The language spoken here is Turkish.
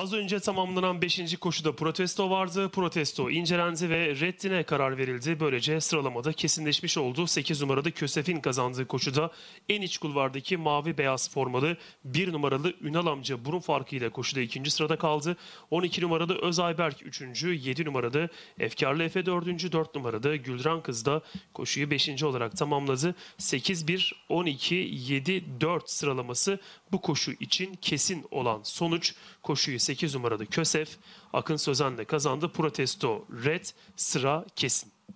Az önce tamamlanan 5. koşuda protesto vardı. Protesto incelendi ve reddine karar verildi. Böylece sıralamada kesinleşmiş oldu. 8 numaralı Kösef'in kazandığı koşuda en iç kulvardaki mavi beyaz formalı 1 numaralı Ünal amca burun farkıyla koşuda 2. sırada kaldı. 12 numaralı Özayberk 3. 7 numaralı Efkarlı Efe 4. 4 numaralı Güldüren Kız da koşuyu 5. olarak tamamladı. 8-1-12-7-4 sıralaması bu koşu için kesin olan sonuç koşuyu 8 numaralı Kösef, Akın Sözen'le kazandı. Protesto red, sıra kesin.